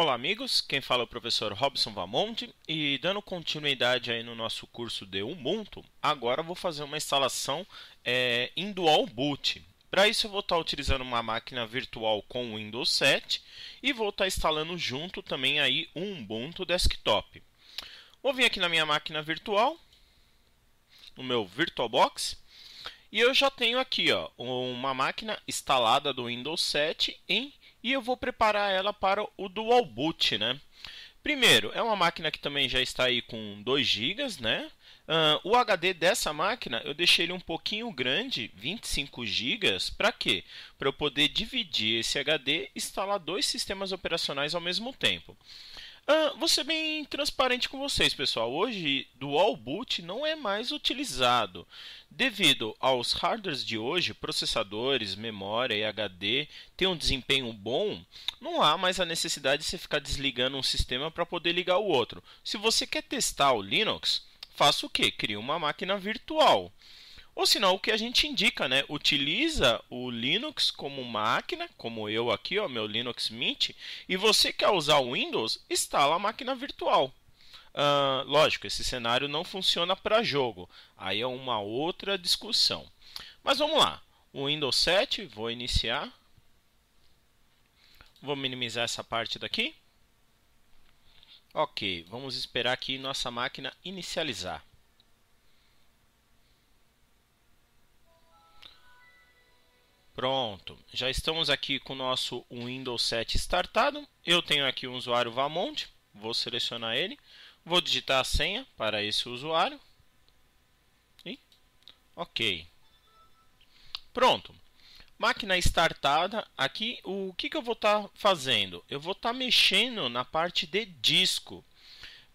Olá, amigos. Quem fala é o professor Robson Vamonte e dando continuidade aí no nosso curso de Ubuntu, agora vou fazer uma instalação é, em dual boot. Para isso, eu vou estar tá utilizando uma máquina virtual com Windows 7 e vou estar tá instalando junto também aí um Ubuntu Desktop. Vou vir aqui na minha máquina virtual, no meu VirtualBox, e eu já tenho aqui ó, uma máquina instalada do Windows 7 em e eu vou preparar ela para o dual boot, né? Primeiro, é uma máquina que também já está aí com 2 GB, né? Uh, o HD dessa máquina eu deixei ele um pouquinho grande, 25 GB, para quê? Para eu poder dividir esse HD e instalar dois sistemas operacionais ao mesmo tempo. Ah, vou ser bem transparente com vocês, pessoal. Hoje, Dual Boot não é mais utilizado. Devido aos hardwares de hoje, processadores, memória e HD têm um desempenho bom, não há mais a necessidade de você ficar desligando um sistema para poder ligar o outro. Se você quer testar o Linux, faça o que? Crie uma máquina virtual. Ou senão, o que a gente indica, né? Utiliza o Linux como máquina, como eu aqui, ó, meu Linux Mint, e você quer usar o Windows, instala a máquina virtual. Uh, lógico, esse cenário não funciona para jogo. Aí é uma outra discussão. Mas vamos lá. O Windows 7, vou iniciar. Vou minimizar essa parte daqui. Ok, vamos esperar aqui nossa máquina inicializar. Pronto, já estamos aqui com o nosso Windows 7 startado. Eu tenho aqui um usuário Vamont, vou selecionar ele, vou digitar a senha para esse usuário e OK. Pronto. Máquina startada, aqui o que, que eu vou estar tá fazendo? Eu vou estar tá mexendo na parte de disco.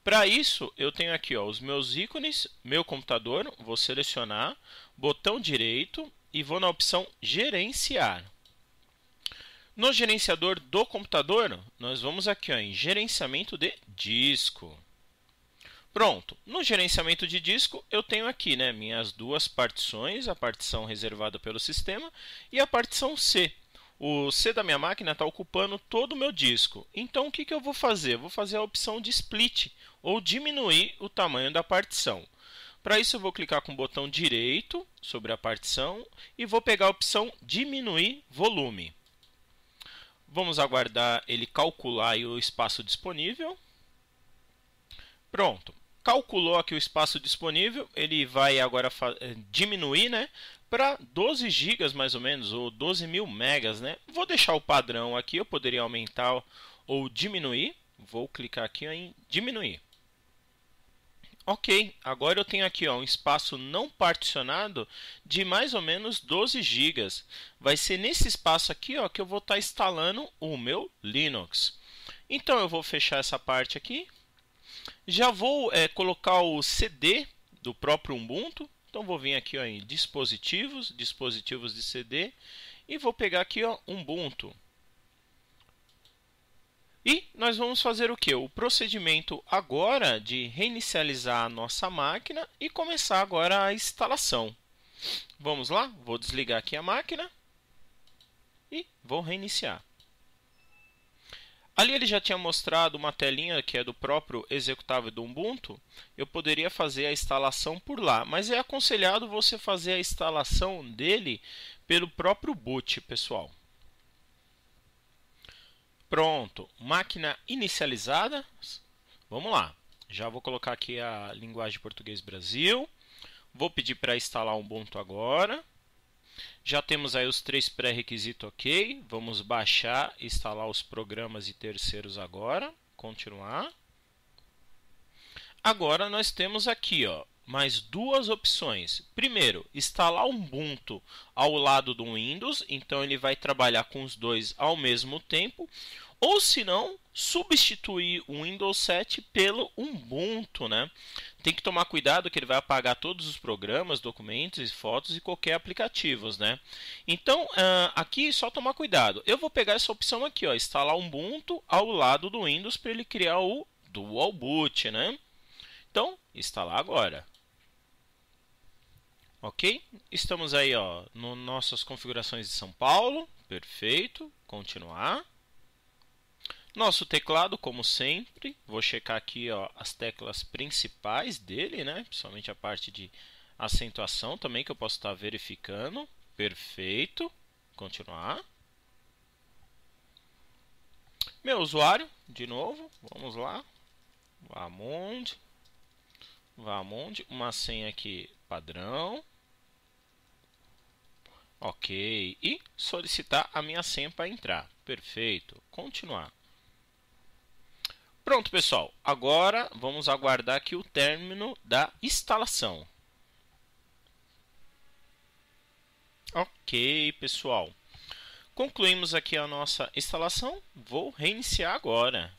Para isso, eu tenho aqui ó, os meus ícones, meu computador, vou selecionar, botão direito, e vou na opção Gerenciar. No gerenciador do computador, nós vamos aqui ó, em Gerenciamento de Disco. Pronto. No gerenciamento de disco, eu tenho aqui né, minhas duas partições, a partição reservada pelo sistema e a partição C. O C da minha máquina está ocupando todo o meu disco. Então, o que, que eu vou fazer? Eu vou fazer a opção de split, ou diminuir o tamanho da partição. Para isso, eu vou clicar com o botão direito sobre a partição e vou pegar a opção Diminuir Volume. Vamos aguardar ele calcular o espaço disponível. Pronto. Calculou aqui o espaço disponível, ele vai agora eh, diminuir né, para 12 GB mais ou menos, ou 12 mil megas. Né? Vou deixar o padrão aqui, eu poderia aumentar ou diminuir. Vou clicar aqui em diminuir. Ok, agora eu tenho aqui ó, um espaço não particionado de mais ou menos 12 GB. Vai ser nesse espaço aqui ó, que eu vou estar tá instalando o meu Linux. Então eu vou fechar essa parte aqui. Já vou é, colocar o CD do próprio Ubuntu. Então vou vir aqui ó, em dispositivos, dispositivos de CD e vou pegar aqui ó, Ubuntu. E nós vamos fazer o que? O procedimento agora de reinicializar a nossa máquina e começar agora a instalação. Vamos lá? Vou desligar aqui a máquina e vou reiniciar. Ali ele já tinha mostrado uma telinha que é do próprio executável do Ubuntu. Eu poderia fazer a instalação por lá, mas é aconselhado você fazer a instalação dele pelo próprio boot, pessoal. Pronto, máquina inicializada. Vamos lá. Já vou colocar aqui a linguagem português Brasil. Vou pedir para instalar Ubuntu agora. Já temos aí os três pré-requisitos ok. Vamos baixar e instalar os programas e terceiros agora. Continuar. Agora nós temos aqui ó, mais duas opções. Primeiro, instalar Ubuntu ao lado do Windows, então ele vai trabalhar com os dois ao mesmo tempo, ou se não, substituir o Windows 7 pelo Ubuntu, né? Tem que tomar cuidado que ele vai apagar todos os programas, documentos, fotos e qualquer aplicativos, né? Então, ah, aqui só tomar cuidado. Eu vou pegar essa opção aqui, ó, instalar Ubuntu ao lado do Windows para ele criar o Dual Boot, né? Então, instalar agora. Ok? Estamos aí, ó, no nossas configurações de São Paulo. Perfeito. Continuar. Nosso teclado, como sempre, vou checar aqui ó, as teclas principais dele, né? Principalmente a parte de acentuação também que eu posso estar verificando. Perfeito. Continuar. Meu usuário, de novo, vamos lá. Vamond. Vamond, uma senha aqui padrão. Ok. E solicitar a minha senha para entrar. Perfeito. Continuar. Pronto, pessoal. Agora vamos aguardar aqui o término da instalação. Ok, pessoal. Concluímos aqui a nossa instalação. Vou reiniciar agora.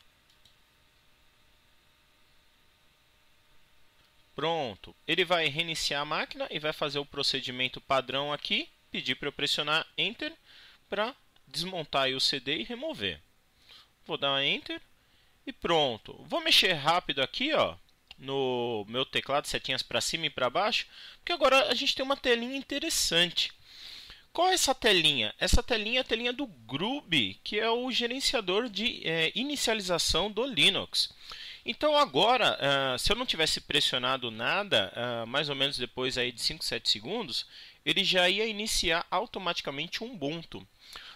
Pronto. Ele vai reiniciar a máquina e vai fazer o procedimento padrão aqui pedir para eu pressionar Enter para desmontar o CD e remover. Vou dar Enter e pronto. Vou mexer rápido aqui ó, no meu teclado, setinhas para cima e para baixo, porque agora a gente tem uma telinha interessante. Qual é essa telinha? Essa telinha é a telinha do grub que é o gerenciador de é, inicialização do Linux. Então agora, uh, se eu não tivesse pressionado nada, uh, mais ou menos depois aí de 5, 7 segundos, ele já ia iniciar automaticamente um Ubuntu.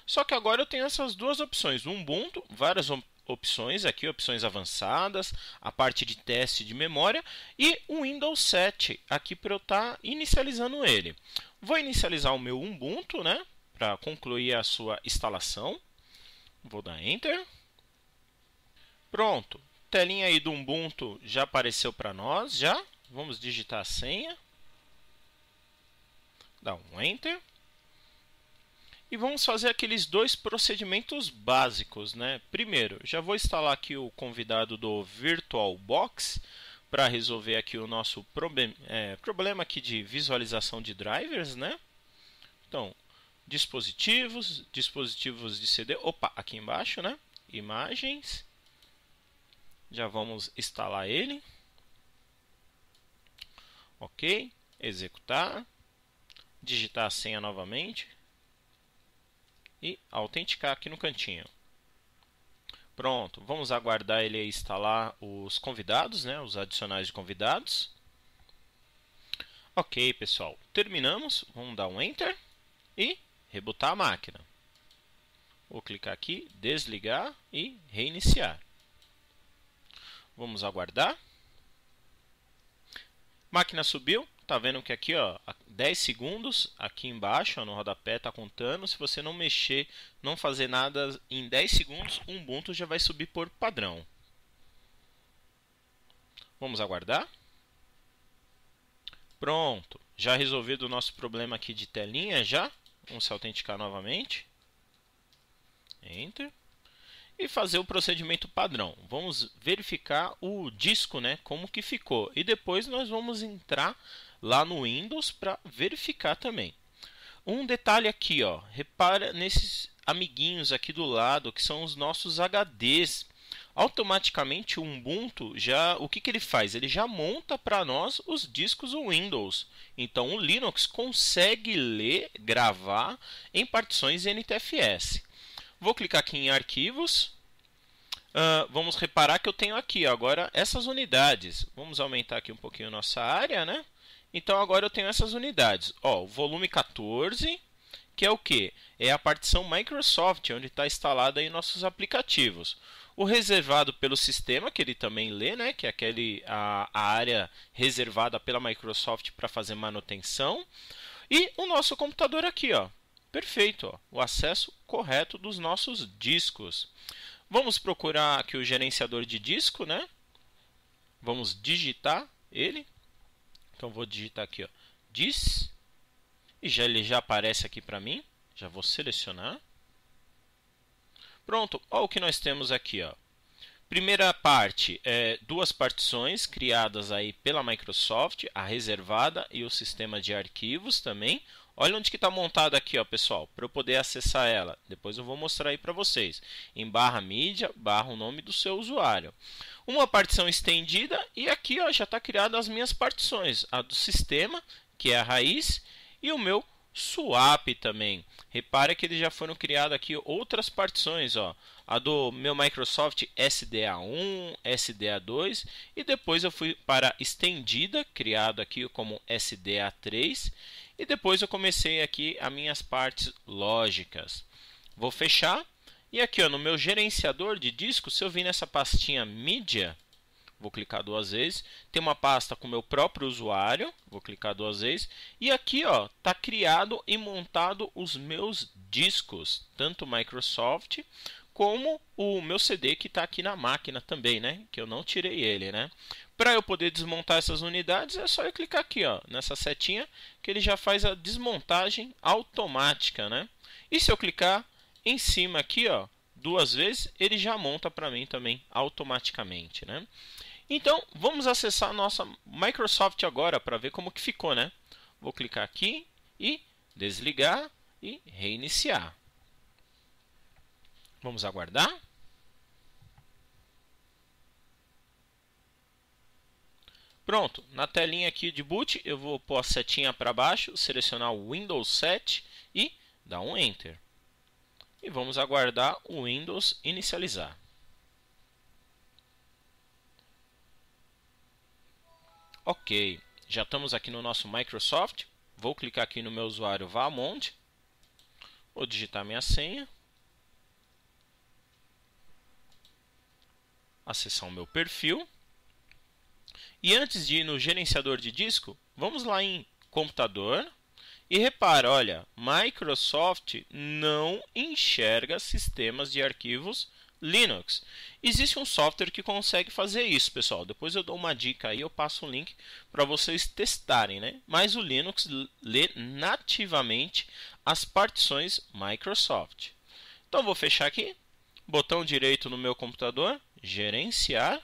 Só que agora eu tenho essas duas opções, um Ubuntu, várias op opções aqui, opções avançadas, a parte de teste de memória e o Windows 7 aqui para eu estar tá inicializando ele. Vou inicializar o meu Ubuntu, né, para concluir a sua instalação. Vou dar Enter. Pronto, telinha aí do Ubuntu já apareceu para nós, já. Vamos digitar a senha. Dá um Enter. E vamos fazer aqueles dois procedimentos básicos, né? Primeiro, já vou instalar aqui o convidado do VirtualBox para resolver aqui o nosso problem, é, problema aqui de visualização de drivers, né? Então, dispositivos, dispositivos de CD, opa, aqui embaixo, né? Imagens, já vamos instalar ele. Ok, executar, digitar a senha novamente e autenticar aqui no cantinho. Pronto, vamos aguardar ele instalar os convidados, né, os adicionais de convidados. Ok, pessoal, terminamos. Vamos dar um Enter e rebootar a máquina. Vou clicar aqui, desligar e reiniciar. Vamos aguardar. Máquina subiu, tá vendo que aqui ó, 10 segundos, aqui embaixo ó, no rodapé tá contando. Se você não mexer, não fazer nada em 10 segundos, o Ubuntu já vai subir por padrão. Vamos aguardar. Pronto, já resolvido o nosso problema aqui de telinha já. Vamos se autenticar novamente. Enter e fazer o procedimento padrão. Vamos verificar o disco, né, como que ficou. E depois nós vamos entrar lá no Windows para verificar também. Um detalhe aqui, ó, repara nesses amiguinhos aqui do lado, que são os nossos HDs. Automaticamente o Ubuntu já, o que, que ele faz? Ele já monta para nós os discos Windows. Então o Linux consegue ler, gravar em partições NTFS. Vou clicar aqui em arquivos. Uh, vamos reparar que eu tenho aqui agora essas unidades. Vamos aumentar aqui um pouquinho a nossa área, né? Então agora eu tenho essas unidades. Ó, o volume 14, que é o que? É a partição Microsoft, onde está instalada aí nossos aplicativos. O reservado pelo sistema, que ele também lê, né? que é aquele, a, a área reservada pela Microsoft para fazer manutenção. E o nosso computador aqui, ó, Perfeito, ó, o acesso correto dos nossos discos. Vamos procurar aqui o gerenciador de disco, né? Vamos digitar ele. Então vou digitar aqui, ó, dis e já ele já aparece aqui para mim. Já vou selecionar. Pronto, olha o que nós temos aqui, ó. Primeira parte, é, duas partições criadas aí pela Microsoft, a reservada e o sistema de arquivos também. Olha onde que está montada aqui, ó, pessoal, para eu poder acessar ela. Depois eu vou mostrar aí para vocês. Em barra mídia, barra o nome do seu usuário. Uma partição estendida e aqui ó, já está criada as minhas partições. A do sistema, que é a raiz, e o meu swap também. Repare que eles já foram criados aqui outras partições, ó. A do meu Microsoft SDA1, SDA2 e depois eu fui para estendida, criado aqui como SDA3 e depois eu comecei aqui as minhas partes lógicas. Vou fechar. E aqui ó, no meu gerenciador de disco, se eu vir nessa pastinha mídia, vou clicar duas vezes. Tem uma pasta com o meu próprio usuário, vou clicar duas vezes. E aqui ó, tá criado e montado os meus discos, tanto Microsoft como o meu CD que está aqui na máquina também, né? Que eu não tirei ele, né? Para eu poder desmontar essas unidades, é só eu clicar aqui ó, nessa setinha que ele já faz a desmontagem automática. Né? E se eu clicar em cima aqui ó, duas vezes, ele já monta para mim também automaticamente. Né? Então, vamos acessar a nossa Microsoft agora para ver como que ficou. Né? Vou clicar aqui e desligar e reiniciar. Vamos aguardar. Pronto, na telinha aqui de boot, eu vou pôr a setinha para baixo, selecionar o Windows 7 e dar um Enter. E vamos aguardar o Windows inicializar. Ok, já estamos aqui no nosso Microsoft. Vou clicar aqui no meu usuário Valmont. Vou digitar minha senha. Acessar o meu perfil. E antes de ir no gerenciador de disco, vamos lá em computador e repara, olha, Microsoft não enxerga sistemas de arquivos Linux. Existe um software que consegue fazer isso, pessoal. Depois eu dou uma dica aí, eu passo um link para vocês testarem, né? Mas o Linux lê nativamente as partições Microsoft. Então vou fechar aqui, botão direito no meu computador, gerenciar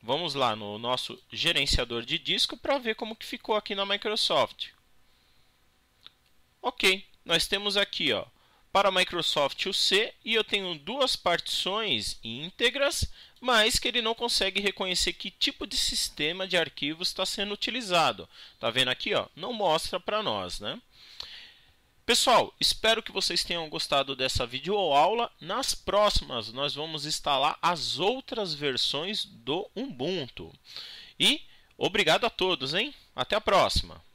Vamos lá no nosso gerenciador de disco para ver como que ficou aqui na Microsoft. Ok, nós temos aqui ó, para a Microsoft o C e eu tenho duas partições íntegras, mas que ele não consegue reconhecer que tipo de sistema de arquivos está sendo utilizado. Tá vendo aqui? Ó, não mostra para nós, né? Pessoal, espero que vocês tenham gostado dessa videoaula. Nas próximas, nós vamos instalar as outras versões do Ubuntu. E obrigado a todos, hein? Até a próxima!